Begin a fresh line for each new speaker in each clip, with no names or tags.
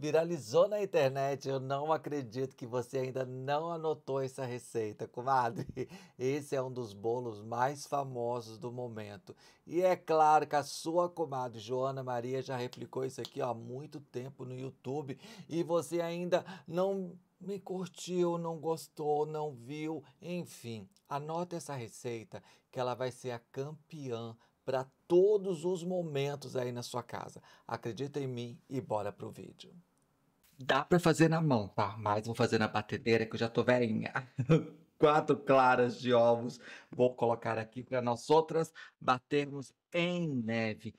Viralizou na internet, eu não acredito que você ainda não anotou essa receita, comadre. Esse é um dos bolos mais famosos do momento. E é claro que a sua comadre Joana Maria já replicou isso aqui ó, há muito tempo no YouTube e você ainda não me curtiu, não gostou, não viu, enfim. Anota essa receita que ela vai ser a campeã para todos os momentos aí na sua casa. Acredita em mim e bora pro vídeo. Dá para fazer na mão, tá? Mas vou fazer na batedeira que eu já tô velhinha. Quatro claras de ovos vou colocar aqui para nós outras batermos em neve.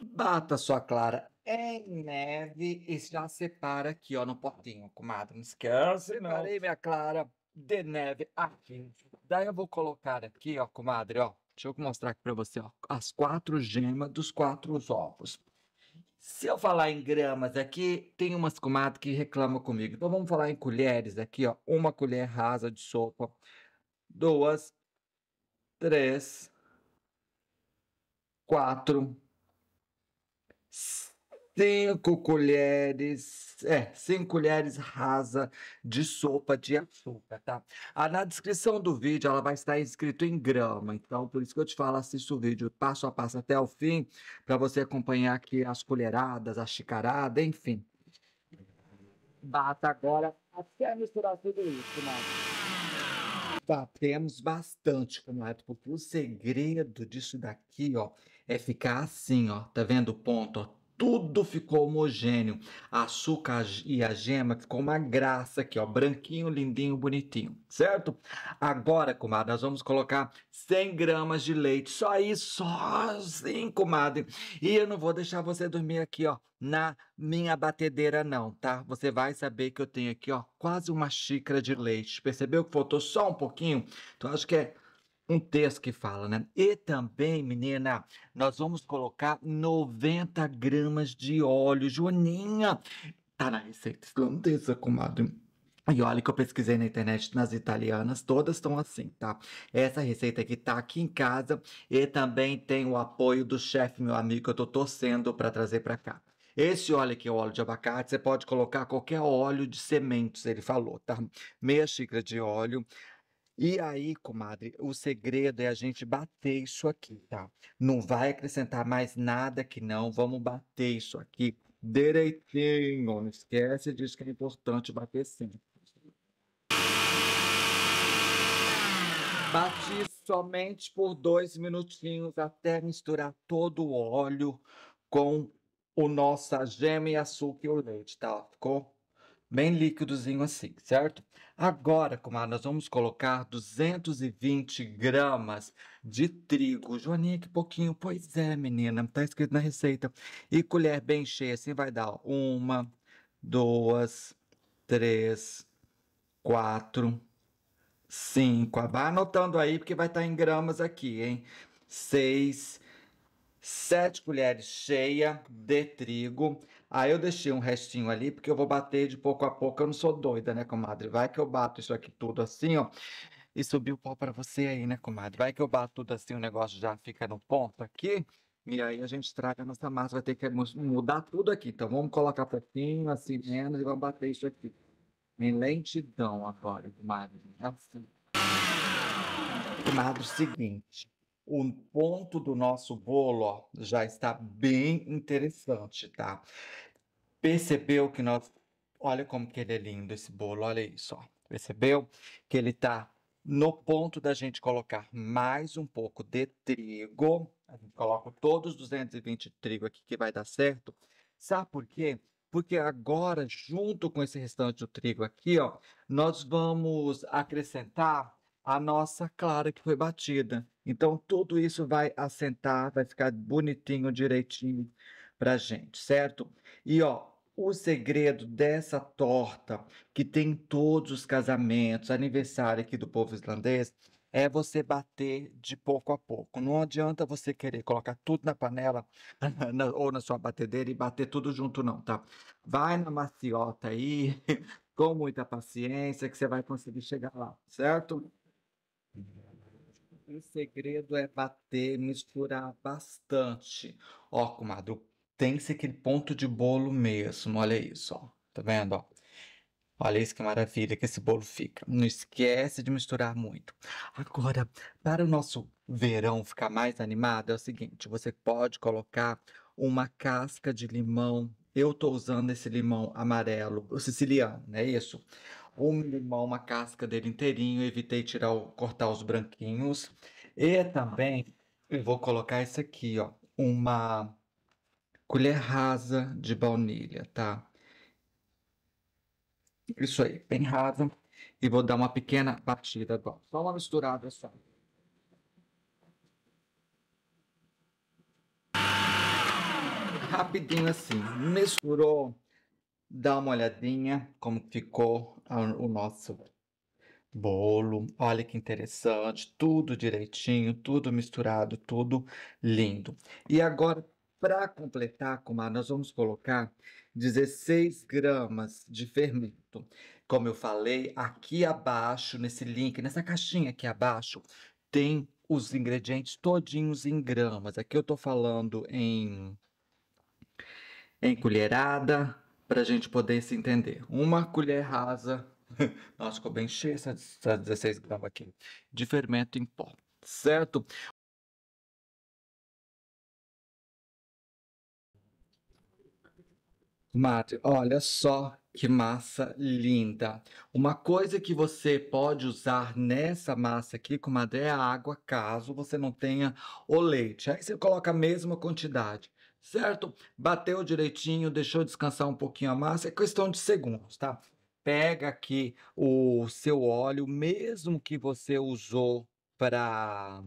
Bata sua clara em neve e já separa aqui, ó, no potinho, comadre. Não esquece, não. Separei minha clara de neve aqui. Daí eu vou colocar aqui, ó, comadre, ó Deixa eu mostrar aqui para você, ó, as quatro gemas dos quatro ovos. Se eu falar em gramas aqui, tem umas comadas que reclamam comigo. Então vamos falar em colheres aqui, ó. Uma colher rasa de sopa, duas, três, quatro, cinco colheres, é, cinco colheres rasa de sopa de açúcar, tá? Ah, na descrição do vídeo ela vai estar escrito em grama, então por isso que eu te falo, assista o vídeo passo a passo até o fim, para você acompanhar aqui as colheradas, a chicarada, enfim. Bata agora até misturar tudo isso, mano. Né? Batemos tá, bastante, é, porque o segredo disso daqui, ó, é ficar assim, ó, tá vendo o ponto, ó, tudo ficou homogêneo. açúcar e a gema ficou uma graça aqui, ó, branquinho, lindinho, bonitinho, certo? Agora, comadre, nós vamos colocar 100 gramas de leite, só isso, sozinho, assim, comadre. E eu não vou deixar você dormir aqui, ó, na minha batedeira não, tá? Você vai saber que eu tenho aqui, ó, quase uma xícara de leite. Percebeu que faltou só um pouquinho? Então, acho que é um texto que fala, né? E também, menina, nós vamos colocar 90 gramas de óleo. Joaninha, tá na receita islandesa, comadre. E olha que eu pesquisei na internet nas italianas, todas estão assim, tá? Essa receita aqui tá aqui em casa e também tem o apoio do chefe, meu amigo, que eu tô torcendo para trazer para cá. Esse óleo aqui é o óleo de abacate, você pode colocar qualquer óleo de sementes, ele falou, tá? Meia xícara de óleo, e aí, comadre, o segredo é a gente bater isso aqui, tá? Não vai acrescentar mais nada que não. Vamos bater isso aqui direitinho. Não esquece disso que é importante bater sempre. Bati somente por dois minutinhos até misturar todo o óleo com o nossa gema e açúcar e o leite, tá? Ficou bem líquidozinho assim, certo? Agora, comadre, nós vamos colocar 220 gramas de trigo. Joaninha, que pouquinho. Pois é, menina, tá escrito na receita. E colher bem cheia, assim vai dar uma, duas, três, quatro, cinco. Ah, vai anotando aí, porque vai estar tá em gramas aqui, hein? Seis, sete colheres cheia de trigo, Aí eu deixei um restinho ali, porque eu vou bater de pouco a pouco. Eu não sou doida, né, comadre? Vai que eu bato isso aqui tudo assim, ó. E subiu o pó para você aí, né, comadre? Vai que eu bato tudo assim, o negócio já fica no ponto aqui. E aí a gente traga a nossa massa, vai ter que mudar tudo aqui. Então vamos colocar pouquinho, assim, menos, e vamos bater isso aqui. Em lentidão agora, comadre. É assim. Comadre, é seguinte o ponto do nosso bolo ó, já está bem interessante, tá? Percebeu que nós... Olha como que ele é lindo esse bolo, olha isso, ó. Percebeu que ele tá no ponto da gente colocar mais um pouco de trigo. A gente coloca todos os 220 de trigo aqui que vai dar certo. Sabe por quê? Porque agora, junto com esse restante do trigo aqui, ó, nós vamos acrescentar a nossa clara que foi batida. Então, tudo isso vai assentar, vai ficar bonitinho, direitinho para gente, certo? E ó, o segredo dessa torta que tem todos os casamentos, aniversário aqui do povo islandês, é você bater de pouco a pouco. Não adianta você querer colocar tudo na panela na, ou na sua batedeira e bater tudo junto, não, tá? Vai na maciota aí, com muita paciência, que você vai conseguir chegar lá, certo? O segredo é bater, misturar bastante. Ó, comadre, tem que ser aquele ponto de bolo mesmo. Olha isso, ó. Tá vendo, ó? Olha isso que maravilha que esse bolo fica. Não esquece de misturar muito. Agora, para o nosso verão ficar mais animado, é o seguinte: você pode colocar uma casca de limão. Eu tô usando esse limão amarelo, o siciliano, não é isso? um limão, uma casca dele inteirinho, evitei tirar o, cortar os branquinhos. E também eu vou colocar isso aqui, ó, uma colher rasa de baunilha, tá? Isso aí, bem rasa. E vou dar uma pequena batida agora. Só uma misturada só. Rapidinho assim. Misturou. Dá uma olhadinha como ficou o nosso bolo. Olha que interessante, tudo direitinho, tudo misturado, tudo lindo. E agora, para completar, Kumar, nós vamos colocar 16 gramas de fermento. Como eu falei, aqui abaixo, nesse link, nessa caixinha aqui abaixo, tem os ingredientes todinhos em gramas. Aqui eu tô falando em, em colherada, para a gente poder se entender. Uma colher rasa, nossa, ficou bem cheia essa, essa 16 gramas aqui, de fermento em pó, certo? Mate, olha só que massa linda! Uma coisa que você pode usar nessa massa aqui, comadre, é a água, caso você não tenha o leite. Aí você coloca a mesma quantidade certo? Bateu direitinho, deixou descansar um pouquinho a massa, é questão de segundos, tá? Pega aqui o seu óleo, mesmo que você usou para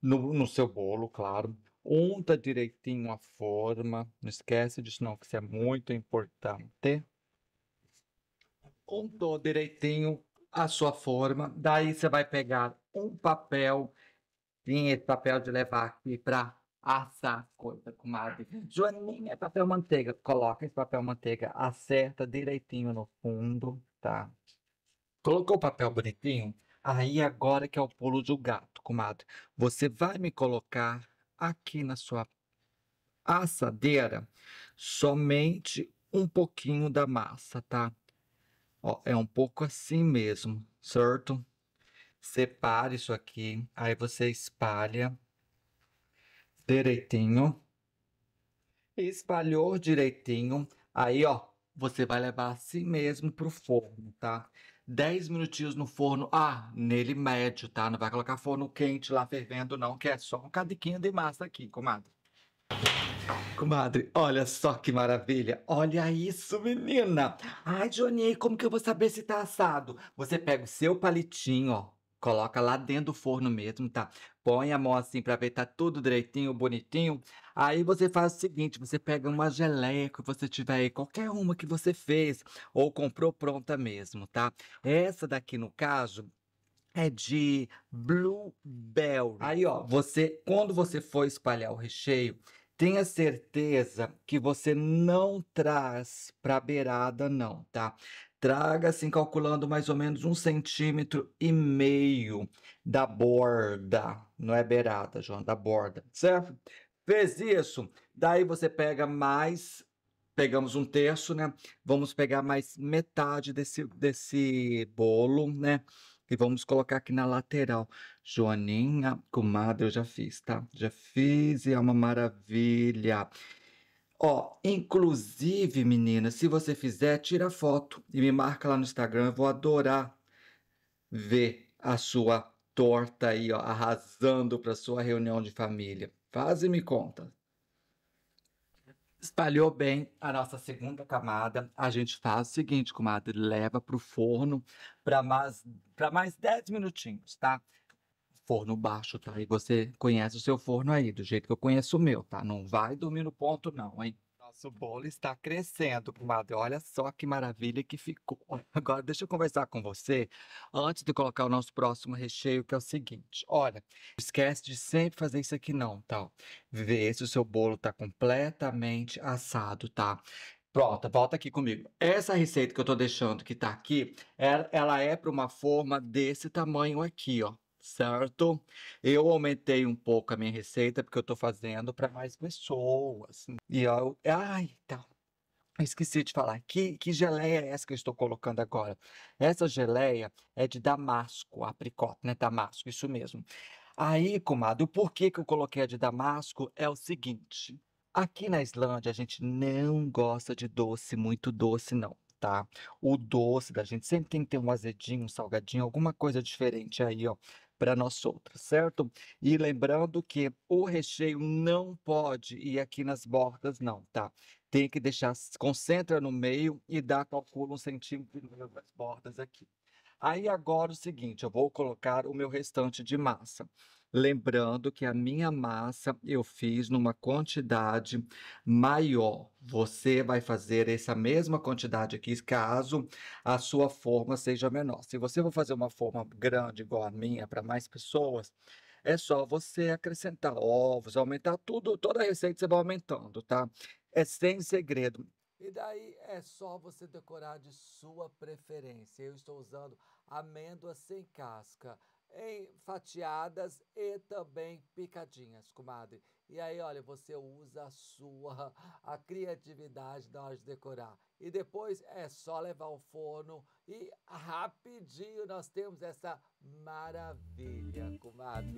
no, no seu bolo, claro. Unta direitinho a forma, não esquece disso não, que isso é muito importante. Untou direitinho a sua forma, daí você vai pegar um papel, tem esse papel de levar aqui para assar a coisa, comadre. Joaninha, é papel manteiga. Coloca esse papel manteiga, acerta direitinho no fundo, tá? Colocou o papel bonitinho? Aí agora que é o pulo do gato, comadre. Você vai me colocar aqui na sua assadeira somente um pouquinho da massa, tá? Ó, é um pouco assim mesmo, certo? Separe isso aqui, aí você espalha direitinho. Espalhou direitinho. Aí, ó, você vai levar assim mesmo pro forno, tá? 10 minutinhos no forno, ah, nele médio, tá? Não vai colocar forno quente lá fervendo, não, que é só um cadiquinho de massa aqui, comadre. Comadre, olha só que maravilha. Olha isso, menina. Ai, Johnny, como que eu vou saber se tá assado? Você pega o seu palitinho, ó, Coloca lá dentro do forno mesmo, tá? Põe a mão assim pra ver tá tudo direitinho, bonitinho. Aí você faz o seguinte, você pega uma geleia que você tiver aí, qualquer uma que você fez ou comprou pronta mesmo, tá? Essa daqui no caso é de blueberry. Aí ó, você quando você for espalhar o recheio, Tenha certeza que você não traz para beirada não, tá? traga assim, calculando mais ou menos um centímetro e meio da borda, não é beirada, João, da borda, certo? Fez isso, daí você pega mais, pegamos um terço, né? Vamos pegar mais metade desse, desse bolo, né? E vamos colocar aqui na lateral. Joaninha, comadre, eu já fiz, tá? Já fiz e é uma maravilha. Ó, inclusive, menina, se você fizer, tira foto e me marca lá no Instagram. Eu vou adorar ver a sua torta aí, ó, arrasando para sua reunião de família. Faz e me conta. Espalhou bem a nossa segunda camada. A gente faz o seguinte, comadre, leva pro forno para mais para mais 10 minutinhos, tá? forno baixo, tá? E você conhece o seu forno aí, do jeito que eu conheço o meu, tá? Não vai dormir no ponto, não, hein? Nosso bolo está crescendo, comadre. Olha só que maravilha que ficou. Agora, deixa eu conversar com você antes de colocar o nosso próximo recheio, que é o seguinte. Olha, esquece de sempre fazer isso aqui não, tá? Vê se o seu bolo tá completamente assado, tá? Pronto, volta aqui comigo. Essa receita que eu tô deixando que tá aqui, ela, ela é para uma forma desse tamanho aqui, ó certo? Eu aumentei um pouco a minha receita porque eu tô fazendo para mais pessoas. Né. E eu, ai, tá. esqueci de falar, que, que geleia é essa que eu estou colocando agora? Essa geleia é de damasco, apricote, né? Damasco, isso mesmo. Aí, comadre, o porquê que eu coloquei a de damasco é o seguinte. Aqui na Islândia, a gente não gosta de doce, muito doce, não. Tá? O doce da gente sempre tem que ter um azedinho, um salgadinho, alguma coisa diferente aí, ó, para nós outros, certo? E lembrando que o recheio não pode ir aqui nas bordas, não, tá? Tem que deixar, concentra no meio e dá, calcula um centímetro das bordas aqui. Aí agora o seguinte, eu vou colocar o meu restante de massa. Lembrando que a minha massa eu fiz numa quantidade maior. Você vai fazer essa mesma quantidade aqui, caso a sua forma seja menor. Se você for fazer uma forma grande igual a minha, para mais pessoas, é só você acrescentar ovos, aumentar tudo, toda a receita você vai aumentando, tá? É sem segredo. E daí é só você decorar de sua preferência. Eu estou usando amêndoas sem casca em fatiadas e também picadinhas, comadre. E aí, olha, você usa a sua a criatividade na hora de decorar. E depois é só levar ao forno e rapidinho nós temos essa maravilha, comadre.